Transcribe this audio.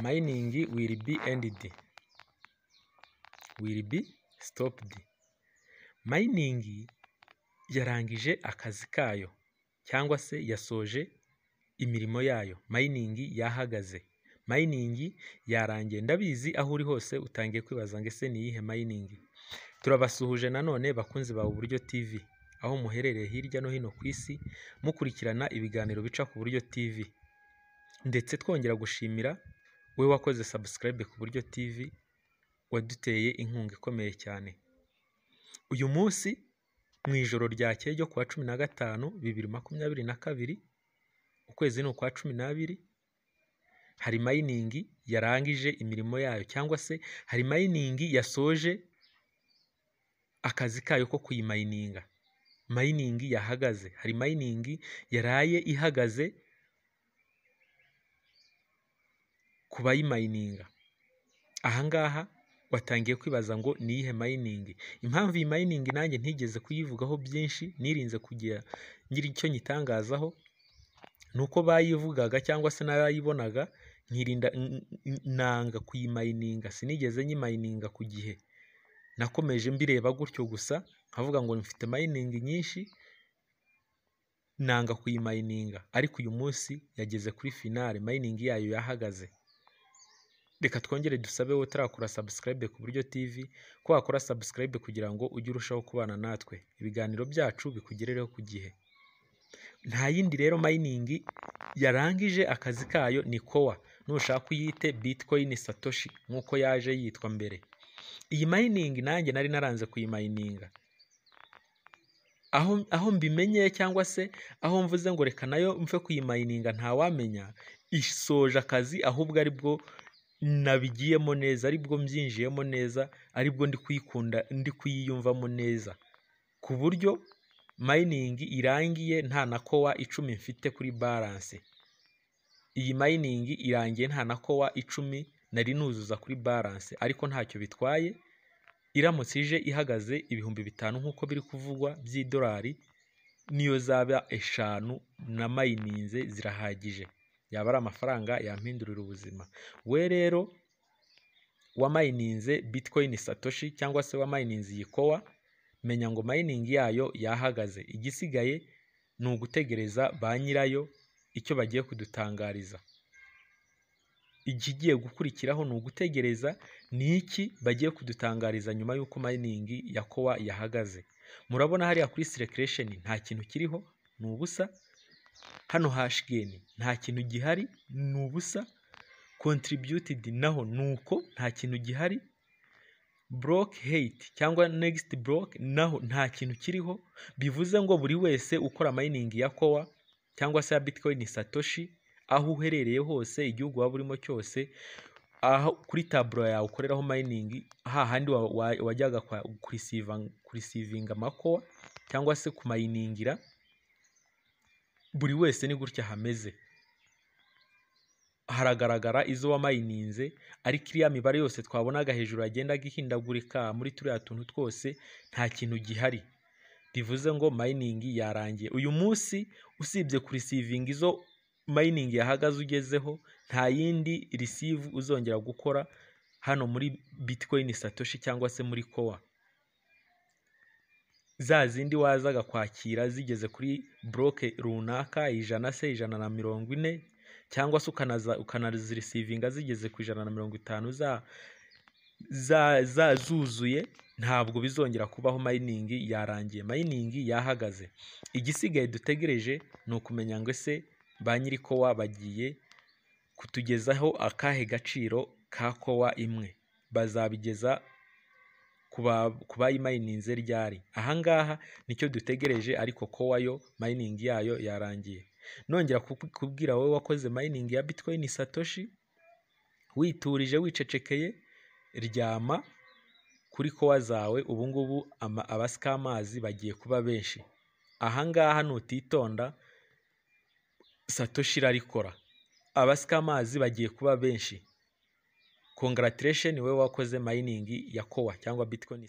mining will be ended will be stopped mining yarangije akazi kayo cyangwa se yasoje imirimo yayo mining yahagaze mining yarangiye ndabizi aho uri hose utangiye kwibaza ngo ese ni iyihe mining turabasuhuje nanone bakunzi bawe uburyo tv aho muherereye hirya no hino ku isi mukurikirana ibiganiro bica ku buryo tv ndetse twongera gushimira wowe wakoze subscribe ku buryo tv waduteye inkunga ikomeye cyane uyu munsi mu ijoro ryakeye ryo kuwa cumi na gatanu bibiri makumyabiri na kabiri ukwezi ni ukwa cumi n'abiri hari mayiningi yarangije imirimo yayo cyangwa se hari mayiningi yasoje akazi kayo ko kuyimayininga mayiningi yahagaze hari mayiningi yaraye ihagaze ku bayimayininga aha ngaha watangiye kwibaza ngo ni iyihe mayiningi impamvu iyi mayiningi nanjye ntigeze kuyivugaho byinshi nirinze kugira ngira icyo nyitangazaho ni uko bayivugaga cyangwa se n'abayibonaga nkirinda nanga kuyimayininga sinigeze nyimayininga ku gihe nakomeje mbireba gutyo gusa nkavuga ngo mfite mayiningi nyinshi nanga kuyimayininga ariko uyu munsi yageze kuri finale mayiningi yayo yahagaze reka twongere dusabe wowe utarakora subscribe ku buryo tv ko wakora subscribe kugira ngo ujye urushaho kubana natwe ibiganiro byacu bikugerereho ku gihe nta yindi rero mayiningi yarangije akazi kayo ni kowa nushaka uyite bitcoin satoshi nk'uko yaje yitwa mbere iyi mayiningi nanjye nari naranze kuyimayininga aho aho mbimenye cyangwa se aho mvuze ngo reka nayo mve kuyimayininga ntawamenya isoje akazi ahubwo ari bwo nabigiyemo neza aribwo mbyinjiyemo neza aribwo ndi kuyikunda ndi kuyiyumvamo neza ku buryo mayiningi irangiye nta na kowa icumi mfite kuri balance iyi mayiningi irangiye nta na kowa icumi nari nuzuza kuri balance ariko ntacyo bitwaye iramutse ije ihagaze ibihumbi bitanu nk'uko biri kuvugwa by'idolari niyo zaba eshanu na mayininze zirahagije yaba ari amafaranga yampindurira ubuzima we rero wamayininze bitcoin satoshi cyangwa se wamayininze yikowa menya ngo mayiningi yayo yahagaze igisigaye ni ugutegereza ba nyirayo icyo bagiye kudutangariza ikigiye gukurikiraho ni ugutegereza ni iki bagiye kudutangariza nyuma y'uko mayiningi ya kowa yahagaze murabona hariya kuri sirekeresheni nta kintu kiriho ni ubusa hano hashigeni nta kintu gihari ni ubusa kontiributidi naho ni uko nta kintu gihari buroke heyiti cyangwa negiti buroke naho nta kintu kiriho bivuze ngo buri wese ukora mayiningi ya kowa cyangwa se ya bitikoyini satoshi aho uherereye hose igihugu waba urimo cyose aho kuri taburo yawe ukoreraho mayiningi hahandi wajyaga kurisivinga amakowa cyangwa se kumayiningira buri wese ni gutya hameze haragaragara izo wamayininze ariko iriya mibare yose twabonaga hejuru agenda gihindagurika muri turiya tuntu twose nta kintu gihari bivuze ngo mayiningi yarangiye uyu munsi usibye kuri kurisivinga izo mayiningi yahagaze ugezeho nta yindi risivu uzongera gukora hano muri Bitcoin satoshi cyangwa se muri kowa za zindi wazaga kwakira zigeze kuri buroke runaka ijana se ijana na mirongo ine cyangwa se ukanazirisivinga zigeze ku ijana na mirongo itanu za za zuzuye ntabwo bizongera kubaho mayiningi yarangiye mayiningi yahagaze igisigaye dutegereje ni ukumenya ngo ese ba nyiri kowa bagiye kutugezaho akahe gaciro ka kowa imwe bazabigeza ku bayimayininze ryari aha ngaha nicyo dutegereje ariko ko wayo mayiningi yayo yarangiye nongera kubwira wowe wakoze mayiningi ya bitcoin satoshi witurije wicecekeye ryama kuri kowa zawe ubungubu abasikamazi bagiye kuba benshi aha ngaha nutitonda satoshi irarikora abasikamazi bagiye kuba benshi congratulation ni wowe wakoze mining ya kowa cyangwa bitcoin